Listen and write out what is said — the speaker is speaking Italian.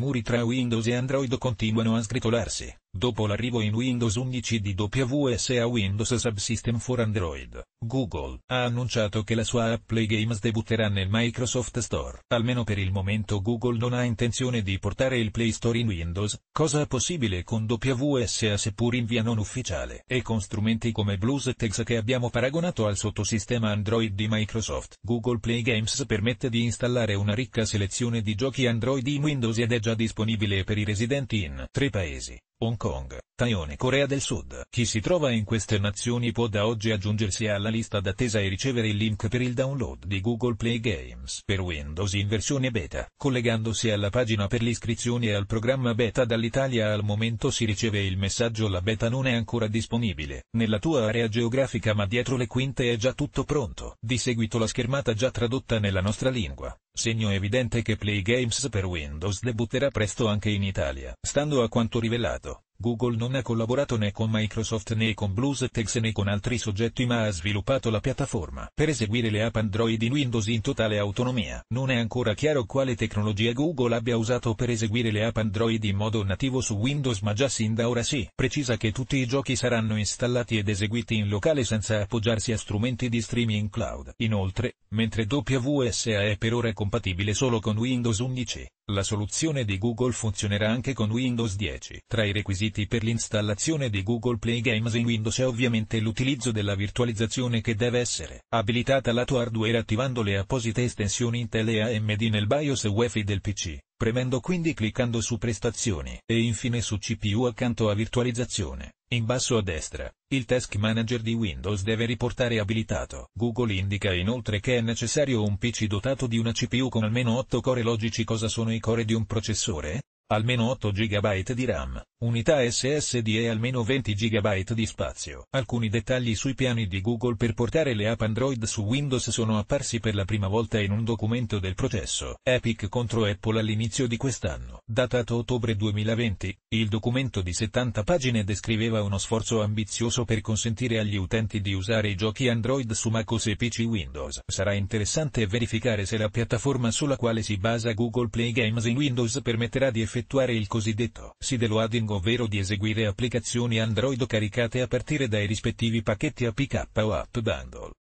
muri tra Windows e Android continuano a sgritolarsi. Dopo l'arrivo in Windows 11 di WS a Windows Subsystem for Android, Google ha annunciato che la sua app Play Games debutterà nel Microsoft Store. Almeno per il momento Google non ha intenzione di portare il Play Store in Windows, cosa possibile con WSA seppur in via non ufficiale e con strumenti come Blues BlueStex che abbiamo paragonato al sottosistema Android di Microsoft. Google Play Games permette di installare una ricca selezione di giochi Android in Windows ed è già disponibile per i residenti in tre paesi. Hong Kong, Taiwan e Corea del Sud. Chi si trova in queste nazioni può da oggi aggiungersi alla lista d'attesa e ricevere il link per il download di Google Play Games per Windows in versione beta. Collegandosi alla pagina per l'iscrizione e al programma beta dall'Italia al momento si riceve il messaggio la beta non è ancora disponibile nella tua area geografica ma dietro le quinte è già tutto pronto. Di seguito la schermata già tradotta nella nostra lingua. Segno evidente che Playgames per Windows debutterà presto anche in Italia. Stando a quanto rivelato, Google non ha collaborato né con Microsoft né con BlueStex né con altri soggetti ma ha sviluppato la piattaforma per eseguire le app Android in Windows in totale autonomia. Non è ancora chiaro quale tecnologia Google abbia usato per eseguire le app Android in modo nativo su Windows ma già sin da ora sì. precisa che tutti i giochi saranno installati ed eseguiti in locale senza appoggiarsi a strumenti di streaming cloud. Inoltre, mentre WSA è per ora compatibile solo con Windows 11, la soluzione di Google funzionerà anche con Windows 10. Tra i requisiti per l'installazione di Google Play Games in Windows è ovviamente l'utilizzo della virtualizzazione che deve essere abilitata lato hardware attivando le apposite estensioni Intel e AMD nel BIOS UEFI del PC. Premendo quindi cliccando su prestazioni e infine su CPU accanto a virtualizzazione, in basso a destra, il Task Manager di Windows deve riportare abilitato. Google indica inoltre che è necessario un PC dotato di una CPU con almeno 8 core logici. Cosa sono i core di un processore? almeno 8 GB di RAM, unità SSD e almeno 20 GB di spazio. Alcuni dettagli sui piani di Google per portare le app Android su Windows sono apparsi per la prima volta in un documento del processo Epic contro Apple all'inizio di quest'anno. Datato ottobre 2020, il documento di 70 pagine descriveva uno sforzo ambizioso per consentire agli utenti di usare i giochi Android su macOS e PC Windows. Sarà interessante verificare se la piattaforma sulla quale si basa Google Play Games in Windows permetterà di effettuare effettuare il cosiddetto SIDE loading ovvero di eseguire applicazioni Android caricate a partire dai rispettivi pacchetti APK o App Bundle.